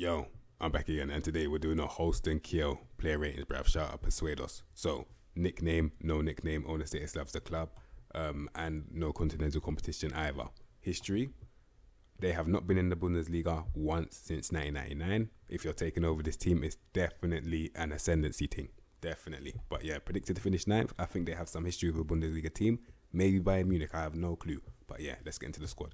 Yo, I'm back again, and today we're doing a and Kiel player ratings, bruv. Shout out, persuade us. So, nickname, no nickname, owner status loves the club, um, and no continental competition either. History, they have not been in the Bundesliga once since 1999. If you're taking over this team, it's definitely an ascendancy thing. Definitely. But yeah, predicted to finish ninth. I think they have some history with a Bundesliga team. Maybe Bayern Munich, I have no clue. But yeah, let's get into the squad.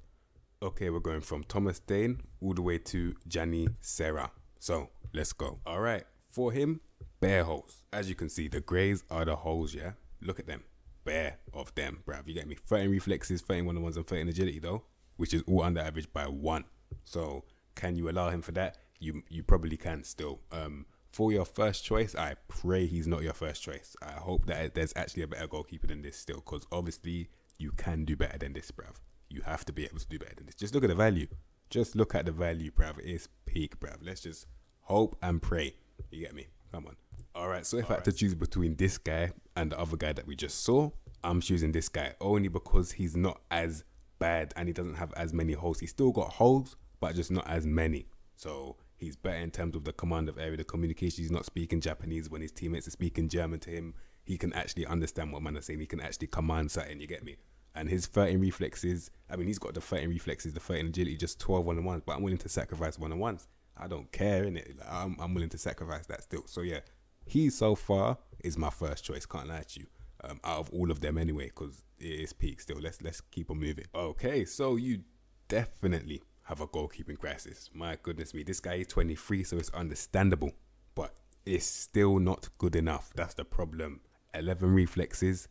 Okay, we're going from Thomas Dane all the way to Gianni Serra. So let's go. All right, for him, bare holes. As you can see, the greys are the holes, yeah? Look at them. Bare of them, bruv. You get me? 13 reflexes, 13 one on ones, and 13 agility, though, which is all under average by one. So can you allow him for that? You you probably can still. Um, for your first choice, I pray he's not your first choice. I hope that there's actually a better goalkeeper than this still, because obviously you can do better than this, bruv. You have to be able to do better than this. Just look at the value. Just look at the value, bruv. It's peak, bruv. Let's just hope and pray. You get me? Come on. All right. So if All I had to choose between this guy and the other guy that we just saw, I'm choosing this guy only because he's not as bad and he doesn't have as many holes. He's still got holes, but just not as many. So he's better in terms of the command of area, the communication. He's not speaking Japanese when his teammates are speaking German to him. He can actually understand what man is saying. He can actually command something. You get me? and his 13 reflexes. I mean, he's got the 13 reflexes, the 13 agility, just 12 one on ones, but I'm willing to sacrifice one on ones. I don't care, innit? Like, I'm, I'm willing to sacrifice that still. So, yeah, he so far is my first choice, can't lie to you. Um, out of all of them anyway, because it is peak still. Let's let's keep on moving. Okay, so you definitely have a goalkeeping crisis. My goodness me, this guy is 23, so it's understandable, but it's still not good enough. That's the problem. 11 reflexes,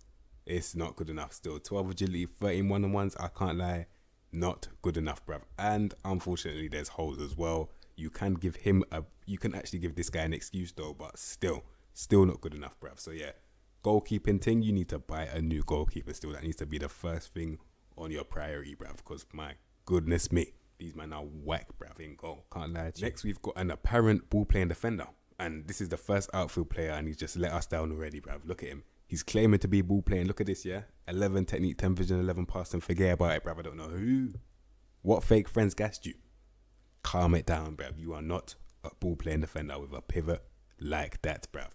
it's not good enough still. 12 agility, 13 one on ones, I can't lie, not good enough, bruv. And unfortunately, there's holes as well. You can give him a, you can actually give this guy an excuse though, but still, still not good enough, bruv. So yeah, goalkeeping thing, you need to buy a new goalkeeper still. That needs to be the first thing on your priority, bruv, because my goodness me, these men are whack, bruv, in goal. Can't lie Next, we've got an apparent ball playing defender. And this is the first outfield player, and he's just let us down already, bruv. Look at him He's claiming to be ball playing. Look at this, yeah? 11 technique, 10 vision, 11 passing. Forget about it, bruv. I don't know who. What fake friends gassed you? Calm it down, bruv. You are not a ball playing defender with a pivot like that, bruv.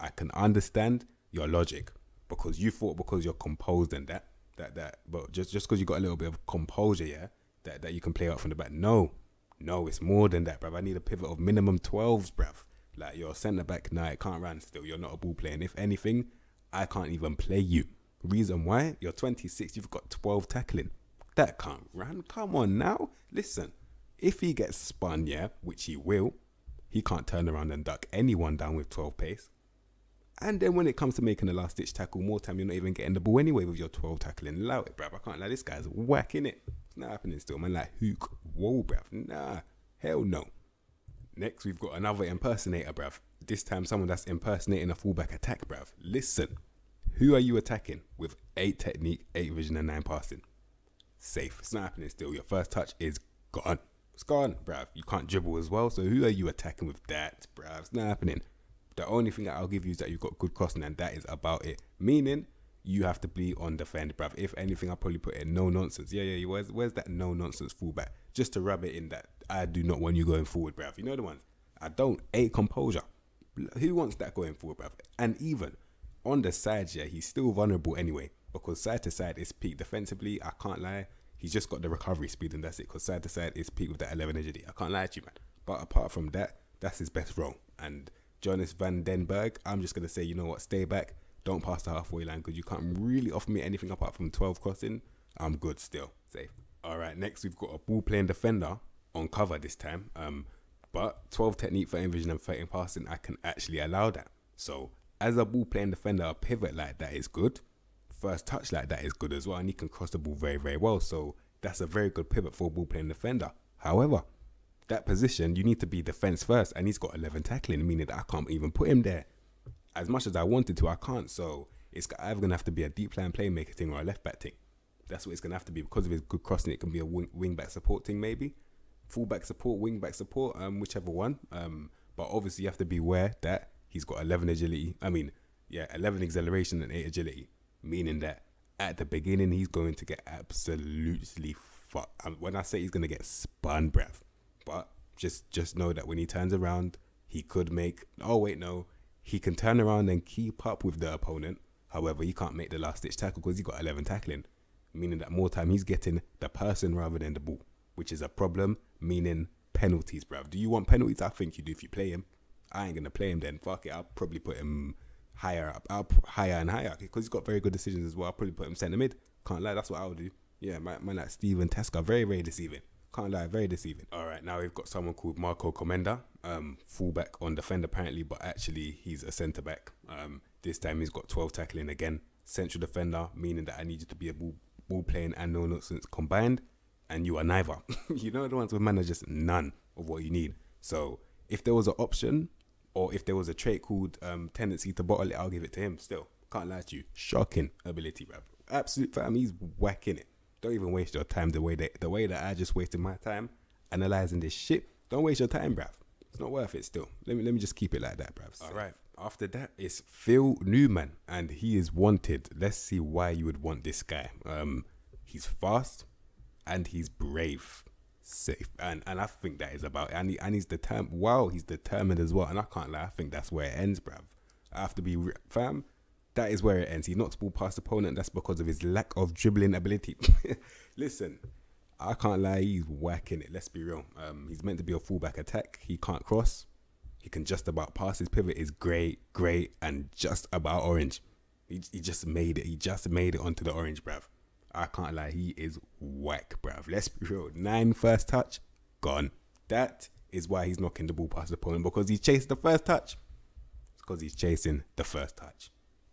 I can understand your logic because you thought because you're composed and that, that, that, but just just because you got a little bit of composure, yeah, that, that you can play out from the back. No, no, it's more than that, bruv. I need a pivot of minimum 12s, bruv. Like you're a centre back, nah, it can't run still. You're not a ball playing. if anything, I can't even play you. Reason why? You're 26, you've got 12 tackling. That can't run. Come on now. Listen, if he gets spun, yeah, which he will, he can't turn around and duck anyone down with 12 pace. And then when it comes to making a last ditch tackle, more time you're not even getting the ball anyway with your 12 tackling. Allow it, bruv. I can't lie. This guy's whacking it. It's not happening still, man. Like, hook, whoa, bruv. Nah, hell no. Next, we've got another impersonator, bruv this time someone that's impersonating a fullback attack, bruv. Listen, who are you attacking with eight technique, eight vision, and nine passing? Safe. snapping is still. Your first touch is gone. It's gone, bruv. You can't dribble as well. So who are you attacking with that, bruv? Snapping not The only thing that I'll give you is that you've got good crossing, and that is about it. Meaning, you have to be on defend, bruv. If anything, I'll probably put in no nonsense. Yeah, yeah, where's, where's that no nonsense fullback? Just to rub it in that I do not want you going forward, bruv. You know the ones? I don't. Eight composure. Who wants that going forward, bruv? And even on the sides, yeah, he's still vulnerable anyway because side to side is peak defensively. I can't lie, he's just got the recovery speed and that's it. Because side to side is peak with that 11 agility. I can't lie to you, man. But apart from that, that's his best role. And Jonas Van den Berg, I'm just gonna say, you know what, stay back, don't pass the halfway line because you can't really offer me anything apart from 12 crossing. I'm good still, safe. All right, next we've got a ball playing defender on cover this time. Um, but 12 technique for envision and 13 passing, I can actually allow that. So as a ball playing defender, a pivot like that is good. First touch like that is good as well, and he can cross the ball very, very well. So that's a very good pivot for a ball playing defender. However, that position, you need to be defense first, and he's got 11 tackling, meaning that I can't even put him there. As much as I wanted to, I can't. So it's either going to have to be a deep line playmaker thing or a left back thing. That's what it's going to have to be because of his good crossing. It can be a wing, wing back support thing, maybe fullback support, wingback support, um, whichever one. Um, but obviously you have to beware that he's got 11 agility. I mean, yeah, 11 acceleration and 8 agility, meaning that at the beginning he's going to get absolutely fucked. When I say he's going to get spun, breath, but just just know that when he turns around, he could make. Oh wait, no, he can turn around and keep up with the opponent. However, he can't make the last ditch tackle because he got 11 tackling, meaning that more time he's getting the person rather than the ball which is a problem, meaning penalties, bruv. Do you want penalties? I think you do if you play him. I ain't gonna play him then. Fuck it. I'll probably put him higher up, up higher and higher because he's got very good decisions as well. I'll probably put him centre mid. Can't lie, that's what I'll do. Yeah, my my like Steven Tesca, very, very deceiving. Can't lie, very deceiving. All right, now we've got someone called Marco Comenda, um, fullback on defend apparently, but actually he's a centre back. Um, this time he's got 12 tackling again. Central defender, meaning that I need you to be a ball, ball playing and no nonsense combined and you are neither. you know, the ones with managers, none of what you need. So if there was an option or if there was a trait called um, tendency to bottle it, I'll give it to him still. Can't lie to you. Shocking ability, bruv. Absolute fam, he's whacking it. Don't even waste your time the way that the way that I just wasted my time analyzing this shit. Don't waste your time, bruv. It's not worth it still. Let me let me just keep it like that, bruv. So. All right. After that, it's Phil Newman, and he is wanted. Let's see why you would want this guy. Um, he's fast and he's brave, safe, and and I think that is about it. And he, and he's determined. Wow, he's determined as well. And I can't lie, I think that's where it ends, bruv. I have to be fam. That is where it ends. He knocks ball past opponent. That's because of his lack of dribbling ability. Listen, I can't lie. He's whacking it. Let's be real. Um, he's meant to be a fullback attack. He can't cross. He can just about pass. His pivot is great, great, and just about orange. He, he just made it. He just made it onto the orange, bruv. I can't lie, he is whack, bruv. Let's be real. Nine first touch, gone. That is why he's knocking the ball past the opponent because he chased the first touch. It's because he's chasing the first touch.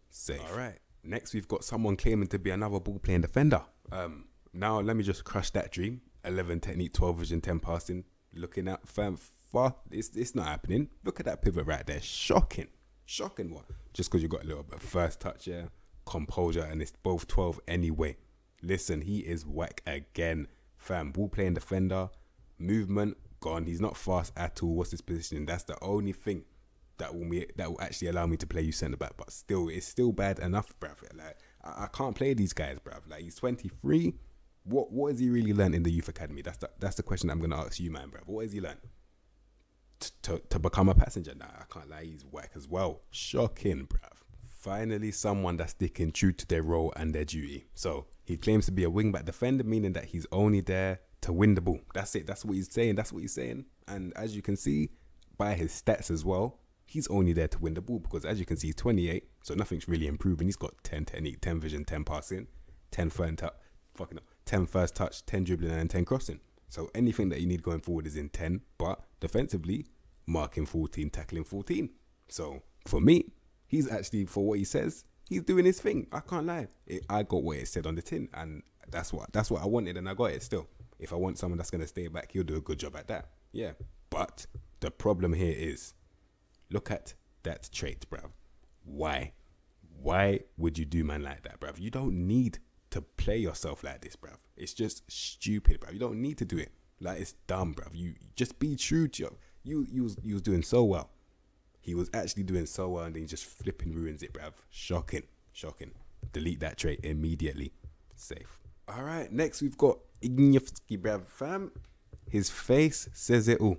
Safe. All right. Next, we've got someone claiming to be another ball playing defender. Um, now let me just crush that dream. Eleven technique, twelve vision, ten passing. Looking at fam, far it's it's not happening. Look at that pivot right there. Shocking, shocking one. Just because you got a little bit first touch, yeah, composure, and it's both twelve anyway. Listen, he is whack again, fam. Ball playing defender, movement gone. He's not fast at all. What's his positioning? That's the only thing that will me that will actually allow me to play you centre back. But still, it's still bad enough, bruv. Like I, I can't play these guys, bruv. Like he's 23. What what has he really learned in the youth academy? That's the, that's the question I'm gonna ask you, man, bruv. What has he learned? to, to become a passenger? Nah, I can't lie, he's whack as well. Shocking, bruv. Finally, someone that's sticking true to their role and their duty. So he claims to be a wingback defender, meaning that he's only there to win the ball. That's it. That's what he's saying. That's what he's saying. And as you can see by his stats as well, he's only there to win the ball because as you can see, he's 28, so nothing's really improving. He's got 10 technique, 10 vision, 10 passing, 10 first touch, fucking up, 10 first touch, 10 dribbling, and 10 crossing. So anything that you need going forward is in 10, but defensively, marking 14, tackling 14. So for me, he's actually, for what he says, he's doing his thing. I can't lie. It, I got what it said on the tin, and that's what that's what I wanted, and I got it still. If I want someone that's gonna stay back, he'll do a good job at that. Yeah, but the problem here is, look at that trait, bruv. Why? Why would you do man like that, bruv? You don't need to play yourself like this, bruv. It's just stupid, bruv. You don't need to do it. Like it's dumb, bruv. You just be true to your. You you you was doing so well. He was actually doing so well and then he just flipping ruins it, bruv. Shocking. Shocking. Delete that trait immediately. Safe. All right, next we've got Ignyevsky, bruv. Fam, his face says it all.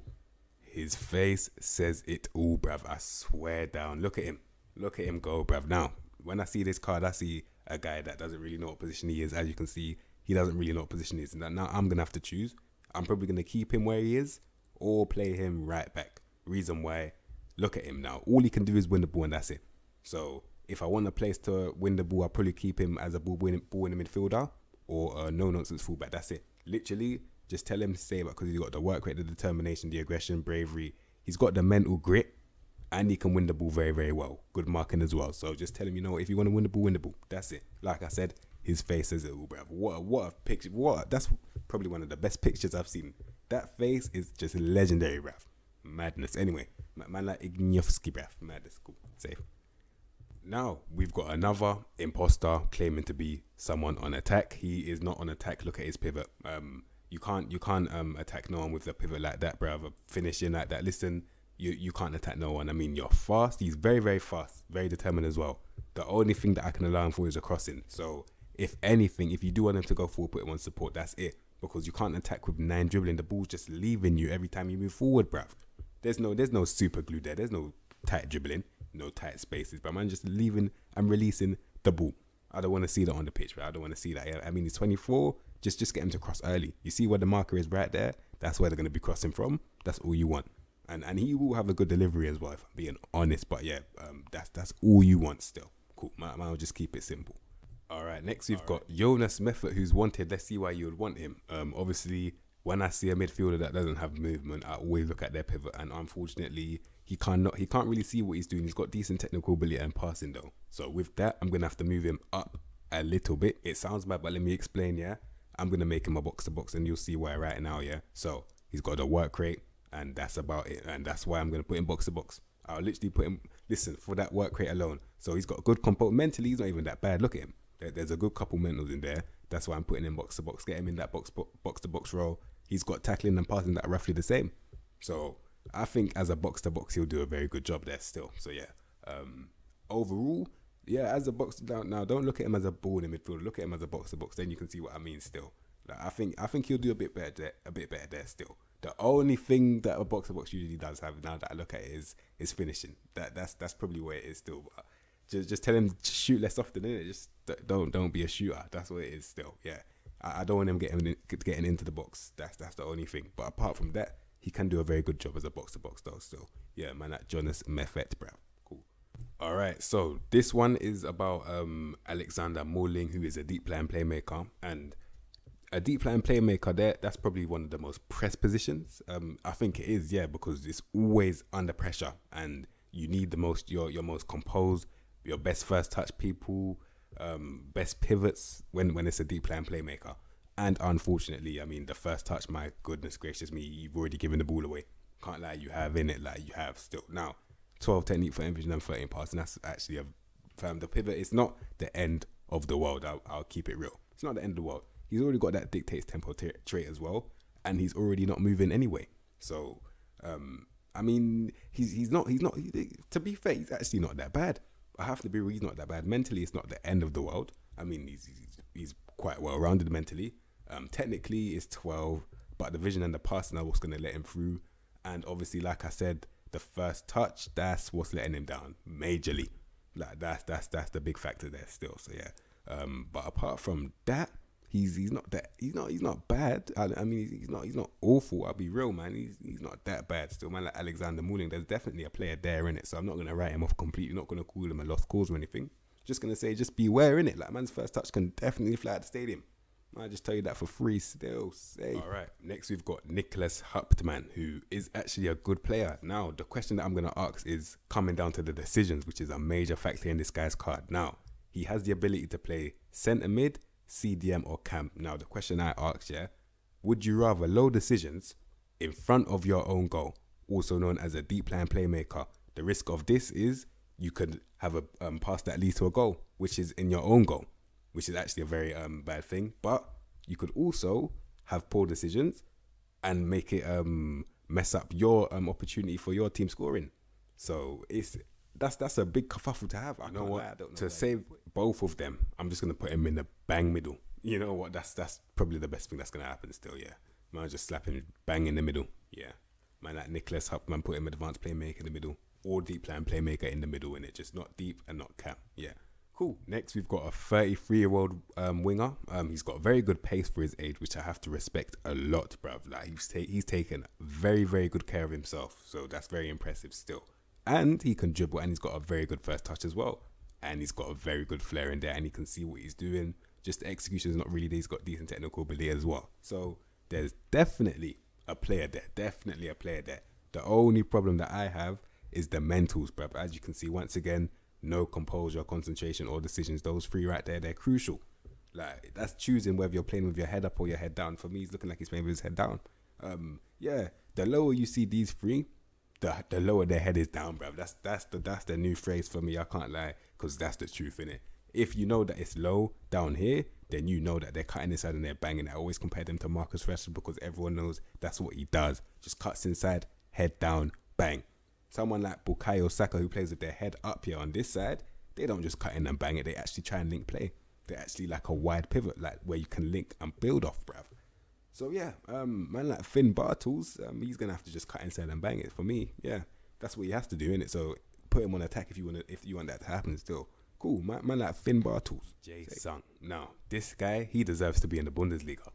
His face says it all, bruv. I swear down. Look at him. Look at him go, bruv. Now, when I see this card, I see a guy that doesn't really know what position he is. As you can see, he doesn't really know what position he is. Now, now I'm going to have to choose. I'm probably going to keep him where he is or play him right back. Reason why Look at him now. All he can do is win the ball, and that's it. So if I want a place to win the ball, I probably keep him as a ball winning, ball winning midfielder or a no nonsense fullback. That's it. Literally, just tell him to say it because he's got the work rate, the determination, the aggression, bravery. He's got the mental grit, and he can win the ball very, very well. Good marking as well. So just tell him, you know, if you want to win the ball, win the ball. That's it. Like I said, his face says it all, bruv. What a, what a picture. What a, that's probably one of the best pictures I've seen. That face is just legendary, bruv madness. Anyway, man like breath, madness. Cool, safe. Now we've got another imposter claiming to be someone on attack. He is not on attack. Look at his pivot. Um, you can't you can't um attack no one with a pivot like that, brother. Finishing like that. Listen, you you can't attack no one. I mean, you're fast. He's very very fast, very determined as well. The only thing that I can allow him for is a crossing. So if anything, if you do want him to go forward, put him on support. That's it because you can't attack with nine dribbling. The ball's just leaving you every time you move forward, bruv. There's no there's no super glue there. There's no tight dribbling, no tight spaces. But man, just leaving. I'm releasing the ball. I don't want to see that on the pitch, but I don't want to see that. I mean, he's 24. Just just get him to cross early. You see where the marker is right there. That's where they're going to be crossing from. That's all you want. And and he will have a good delivery as well, if I'm being honest. But yeah, um, that's that's all you want still. Cool. Man, man will just keep it simple. All right. Next, we've all got right. Jonas Meffert, who's wanted. Let's see why you would want him. Um, obviously when I see a midfielder that doesn't have movement, I always look at their pivot. And unfortunately, he can't he can't really see what he's doing. He's got decent technical ability and passing though. So with that, I'm gonna have to move him up a little bit. It sounds bad, but let me explain. Yeah, I'm gonna make him a box to box, and you'll see why right now. Yeah, so he's got a work rate, and that's about it. And that's why I'm gonna put him box to box. I'll literally put him. Listen for that work rate alone. So he's got a good compo. Mentally, he's not even that bad. Look at him. There's a good couple mentals in there. That's why I'm putting him box to box. Get him in that box box to box role, he's got tackling and passing that are roughly the same. So I think as a box to box, he'll do a very good job there still. So yeah, um, overall, yeah, as a box now, now don't look at him as a ball in midfield. Look at him as a box to box. Then you can see what I mean. Still, like, I think I think he'll do a bit better there, a bit better there still. The only thing that a box to box usually does have now that I look at it is is finishing. That that's that's probably where it is still. But just just tell him to shoot less often, innit? Just don't don't be a shooter. That's what it is still. Yeah, I, I don't want him getting in, getting into the box. That's that's the only thing. But apart from that, he can do a very good job as a box to box though. So yeah, man, that Jonas Mefet, bruv. Cool. All right, so this one is about um, Alexander Morling, who is a deep line playmaker and a deep line playmaker there that's probably one of the most press positions um, i think it is yeah because it's always under pressure and you need the most your your most composed your best first touch people um, best pivots when when it's a deep plan playmaker. And unfortunately, I mean, the first touch, my goodness gracious me, you've already given the ball away. Can't lie, you have in it, like you have still. Now, 12 technique for Envision and 13 passing, that's actually a firm. The pivot It's not the end of the world. I'll, I'll, keep it real. It's not the end of the world. He's already got that dictates tempo trait as well, and he's already not moving anyway. So, um, I mean, he's he's not he's not he, to be fair, he's actually not that bad. I have to be real, he's not that bad. Mentally, it's not the end of the world. I mean, he's he's, he's quite well rounded mentally. Um, technically, it's 12, but the vision and the passing are what's going to let him through. And obviously, like I said, the first touch, that's what's letting him down majorly. Like that's that's that's the big factor there still. So yeah. Um, but apart from that, He's he's not that he's not he's not bad. I, I mean he's, not he's not awful. I'll be real, man. He's he's not that bad still, man. Like Alexander Mouling, there's definitely a player there in it. So I'm not gonna write him off completely. Not gonna call him a lost cause or anything. Just gonna say just beware in it. Like man's first touch can definitely fly out the stadium. I just tell you that for free. Still safe. All right. Next, we've got Nicholas Huptman, who is actually a good player. Now, the question that I'm going to ask is coming down to the decisions, which is a major factor in this guy's card. Now, he has the ability to play centre mid CDM, or camp. Now, the question I asked, yeah, would you rather low decisions in front of your own goal, also known as a deep plan playmaker? The risk of this is you could have a um, pass that leads to a goal, which is in your own goal, which is actually a very um, bad thing. But you could also have poor decisions and make it um, mess up your um, opportunity for your team scoring. So it's that's that's a big kerfuffle to have. I know what to save both of them. I'm just gonna put him in the bang middle. You know what? That's that's probably the best thing that's gonna happen. Still, yeah. Man, just slap him bang in the middle. Yeah. Man, like Nicholas Huckman, put him advanced playmaker in the middle or deep line playmaker in the middle and it. Just not deep and not cap. Yeah. Cool. Next, we've got a 33 year old um, winger. Um, he's got very good pace for his age, which I have to respect a lot, bruv. Like he's ta he's taken very very good care of himself, so that's very impressive still. And he can dribble, and he's got a very good first touch as well and he's got a very good flair in there and he can see what he's doing. Just the execution is not really there. He's got decent technical ability as well. So there's definitely a player there. Definitely a player there. The only problem that I have is the mentals, bruv. As you can see, once again, no composure, concentration, or decisions. Those three right there, they're crucial. Like that's choosing whether you're playing with your head up or your head down. For me, he's looking like he's playing with his head down. Um, yeah, the lower you see these three, the the lower their head is down, bruv. That's that's the that's the new phrase for me. I can't lie, cause that's the truth in it. If you know that it's low down here, then you know that they're cutting inside and they're banging. I always compare them to Marcus Rashford because everyone knows that's what he does. Just cuts inside, head down, bang. Someone like Bukayo Saka who plays with their head up here on this side, they don't just cut in and bang it. They actually try and link play. They're actually like a wide pivot, like where you can link and build off, bruv. So yeah, um, man, like Finn Bartels, um, he's gonna have to just cut inside and bang it for me. Yeah, that's what he has to do in it. So put him on attack if you want to, if you want that to happen. Still, cool, man, man like Finn Bartels. Jay No, Now this guy, he deserves to be in the Bundesliga.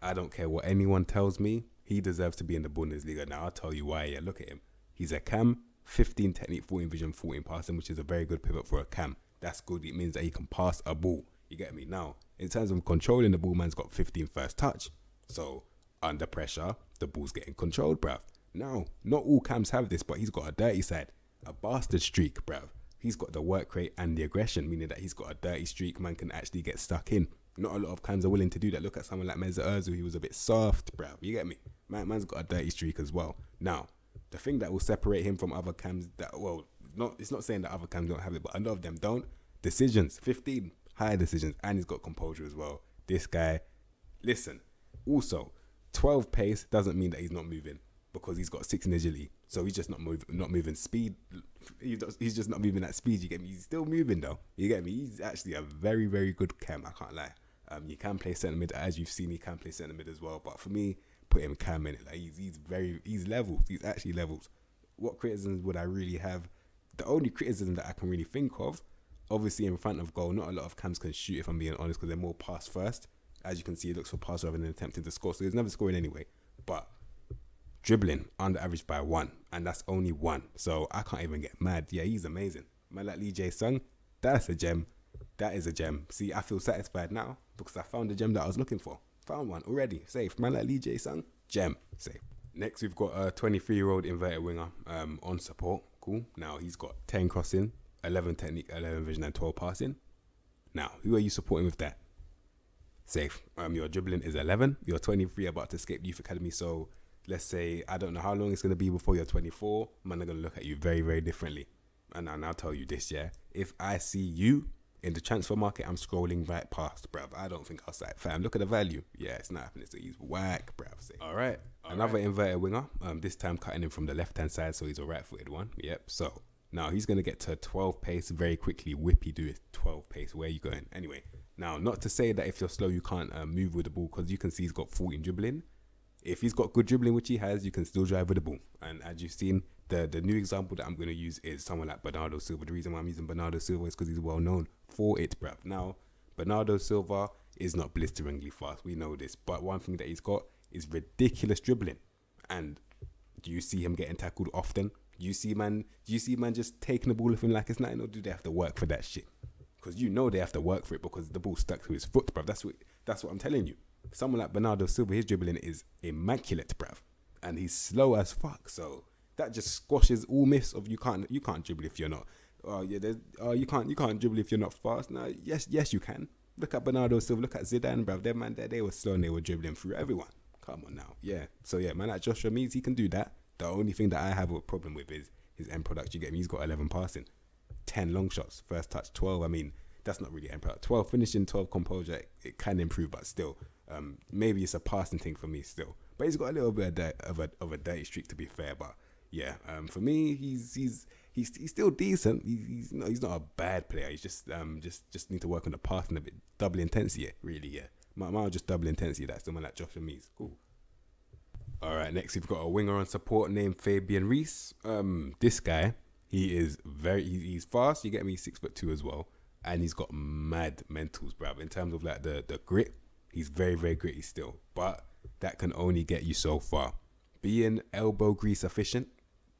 I don't care what anyone tells me. He deserves to be in the Bundesliga. Now I'll tell you why. Yeah, look at him. He's a cam, 15 technique, 14 vision, 14 passing, which is a very good pivot for a cam. That's good. It means that he can pass a ball. You get me? Now, in terms of controlling the ball, man's got 15 first touch. So under pressure, the ball's getting controlled, bruv. Now, not all cams have this, but he's got a dirty side, a bastard streak, bruv. He's got the work rate and the aggression, meaning that he's got a dirty streak, man can actually get stuck in. Not a lot of cams are willing to do that. Look at someone like Meza Ozil, he was a bit soft, bruv. You get me? Man, man's got a dirty streak as well. Now, the thing that will separate him from other cams that, well, not it's not saying that other cams don't have it, but a lot of them don't. Decisions, 15, high decisions, and he's got composure as well. This guy, listen, also, 12 pace doesn't mean that he's not moving because he's got six in agility. So he's just not moving, not moving speed. He's just not moving at speed. You get me? He's still moving though. You get me? He's actually a very, very good cam. I can't lie. Um, you can play centre mid as you've seen. He can play centre mid as well. But for me, put him cam in it. Like he's, he's very, he's levels. He's actually levels. What criticisms would I really have? The only criticism that I can really think of, obviously in front of goal, not a lot of cams can shoot. If I'm being honest, because they're more pass first as you can see, he looks for pass rather than attempting to score. So he's never scoring anyway. But dribbling under average by one, and that's only one. So I can't even get mad. Yeah, he's amazing. Man like Lee Jae Sung, that's a gem. That is a gem. See, I feel satisfied now because I found the gem that I was looking for. Found one already. Safe. Man like Lee Jae Sung, gem. Safe. Next, we've got a 23 year old inverted winger um, on support. Cool. Now he's got 10 crossing, 11 technique, 11 vision, and 12 passing. Now, who are you supporting with that? safe. Um, your dribbling is 11. You're 23, about to escape youth academy. So let's say I don't know how long it's gonna be before you're 24. Man, are gonna look at you very, very differently. And, and I'll tell you this, yeah. If I see you in the transfer market, I'm scrolling right past, bruv. I don't think I'll say, fam, look at the value. Yeah, it's not happening. So he's whack, bruv. Say. All right. All Another right. inverted winger, um, this time cutting him from the left hand side, so he's a right footed one. Yep. So now he's going to get to 12 pace very quickly. Whippy do his 12 pace. Where you going? Anyway, now not to say that if you're slow, you can't uh, move with the ball because you can see he's got 14 dribbling. If he's got good dribbling, which he has, you can still drive with the ball. And as you've seen, the the new example that I'm going to use is someone like Bernardo Silva. The reason why I'm using Bernardo Silva is because he's well known for it, bruv. Now, Bernardo Silva is not blisteringly fast. We know this. But one thing that he's got is ridiculous dribbling. And do you see him getting tackled often? you see man you see man just taking the ball off him like it's nothing or do they have to work for that shit? Because you know they have to work for it because the ball stuck to his foot, bruv. That's what that's what I'm telling you. Someone like Bernardo Silva, his dribbling is immaculate, bruv. And he's slow as fuck, so that just squashes all myths of you can't you can't dribble if you're not oh yeah there's oh you can't you can't dribble if you're not fast. No, yes, yes you can. Look at Bernardo Silva, look at Zidane, bruv. Their man they they were slow and they were dribbling through everyone. Come on now. Yeah. So yeah, man that Joshua Means, he can do that. The only thing that I have a problem with is his end product. You get me? He's got 11 passing, 10 long shots, first touch 12. I mean, that's not really end product. 12 finishing, 12 composure. It, it can improve, but still, um, maybe it's a passing thing for me still. But he's got a little bit of, di- of a of a dirty streak to be fair. But yeah, um, for me, he's he's he's he's still decent. He's, he's not he's not a bad player. He's just um just just need to work on the passing a bit, double intensity, really. Yeah, my just double intensity. That's someone like Josh and me's cool. All right, next we've got a winger on support named Fabian Reese. Um, this guy, he is very he's fast. You get me, six foot two as well, and he's got mad mentals, bruv. In terms of like the the grit, he's very very gritty still, but that can only get you so far. Being elbow grease efficient,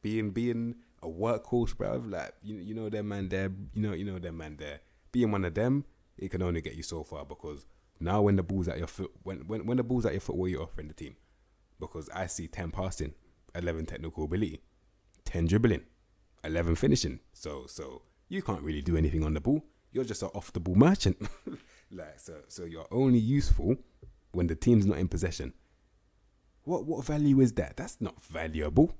being being a workhorse, bruv. Like you you know their man there, you know you know their man there. Being one of them, it can only get you so far because now when the ball's at your foot, when when when the ball's at your foot, what are you offering the team? because I see 10 passing, 11 technical ability, 10 dribbling, 11 finishing. So, so you can't really do anything on the ball. You're just an off the ball merchant. like, so, so you're only useful when the team's not in possession. What, what value is that? That's not valuable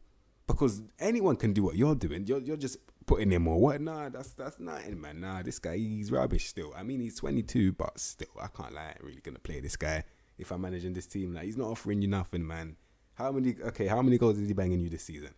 because anyone can do what you're doing. You're, you're just putting in more work. Nah, that's that's nothing, man. Nah, this guy he's rubbish still. I mean, he's 22, but still, I can't lie. I'm really gonna play this guy if I'm managing this team. Like he's not offering you nothing, man. How many? Okay, how many goals is he banging you this season?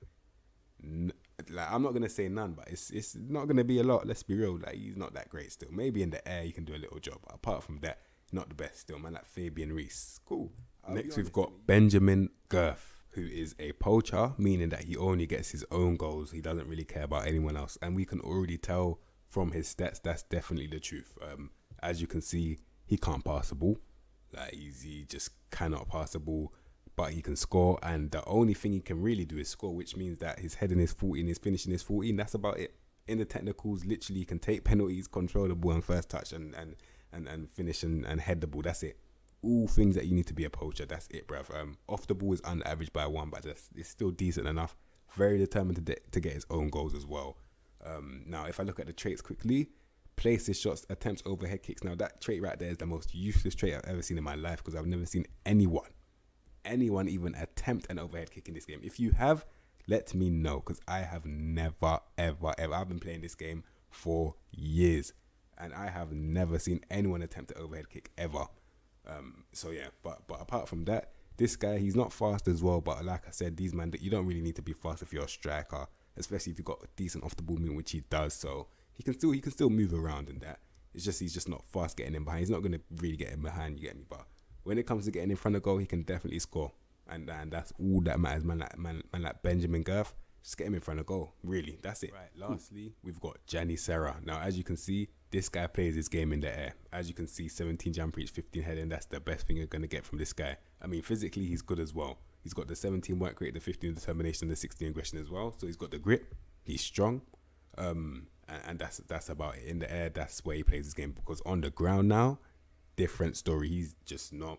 N- like I'm not gonna say none, but it's it's not gonna be a lot. Let's be real. Like he's not that great still. Maybe in the air he can do a little job, but apart from that, not the best still. Man, like Fabian Reese, cool. I'll Next we've got Benjamin Girth, who is a poacher, meaning that he only gets his own goals. He doesn't really care about anyone else, and we can already tell from his stats that's definitely the truth. Um, as you can see, he can't pass the ball. Like he's, he just cannot pass the ball, but he can score. And the only thing he can really do is score, which means that his heading is 14, his finishing is 14. That's about it. In the technicals, literally, he can take penalties, control the ball, and first touch, and and and, and finish and, and head the ball. That's it. All things that you need to be a poacher. That's it, bruv. Um, off the ball is under average by one, but that's, it's still decent enough. Very determined to, de- to get his own goals as well. Um, now, if I look at the traits quickly, places shots, attempts, overhead kicks. Now that trait right there is the most useless trait I've ever seen in my life because I've never seen anyone, anyone even attempt an overhead kick in this game. If you have, let me know because I have never, ever, ever. I've been playing this game for years and I have never seen anyone attempt an overhead kick ever. Um, so yeah, but but apart from that, this guy he's not fast as well. But like I said, these man you don't really need to be fast if you're a striker, especially if you've got decent off the ball movement, which he does. So he can still he can still move around and that. It's just he's just not fast getting in behind. He's not gonna really get in behind. You get me? But when it comes to getting in front of goal, he can definitely score, and and that's all that matters. Man, like man, man like Benjamin Girth, just get him in front of goal. Really, that's it. Right. Lastly, we've got Jenny Serra. Now, as you can see, this guy plays his game in the air. As you can see, 17 jump reach, 15 heading. That's the best thing you're gonna get from this guy. I mean, physically, he's good as well. He's got the 17 work rate, the 15 determination, the 16 aggression as well. So he's got the grip. He's strong. Um, and that's that's about it. In the air, that's where he plays his game because on the ground now, different story. He's just not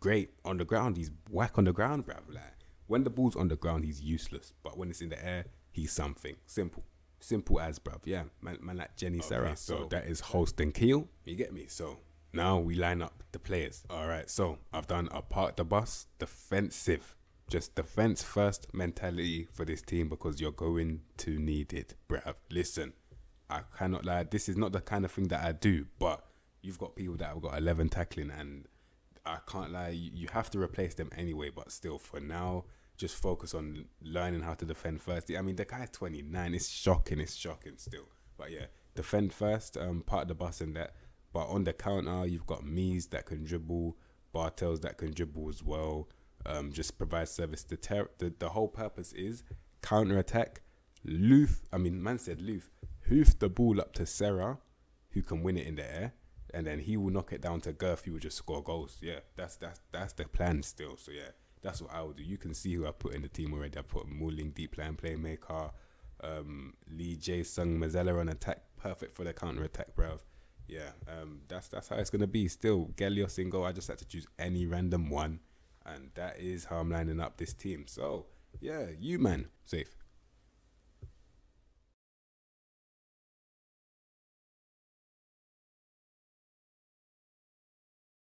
great on the ground. He's whack on the ground, bruv. Like when the ball's on the ground, he's useless. But when it's in the air, he's something. Simple. Simple as bruv. Yeah. Man, man like Jenny okay, Sarah. So, so that is Holst and Keel. You get me? So now we line up the players. Alright, so I've done a park the bus, defensive. Just defense first mentality for this team because you're going to need it, bruv. Listen, I cannot lie. This is not the kind of thing that I do. But you've got people that have got eleven tackling, and I can't lie. You, you have to replace them anyway. But still, for now, just focus on learning how to defend first. I mean, the guy's twenty nine. It's shocking. It's shocking still. But yeah, defend first. Um, part of the bus and that. But on the counter, you've got Mees that can dribble, Bartels that can dribble as well. Um, just provide service. The, the the whole purpose is counter attack. Luth. I mean, man said Luth hoof the ball up to Serra, who can win it in the air, and then he will knock it down to Girth, who will just score goals. Yeah, that's that's that's the plan still. So yeah, that's what I will do. You can see who I put in the team already. I put Mooling, deep line playmaker, um, Lee J Sung, Mazzella on attack, perfect for the counter attack, bruv. Yeah, um, that's that's how it's gonna be. Still, Gelio single. I just had to choose any random one, and that is how I'm lining up this team. So yeah, you man, safe.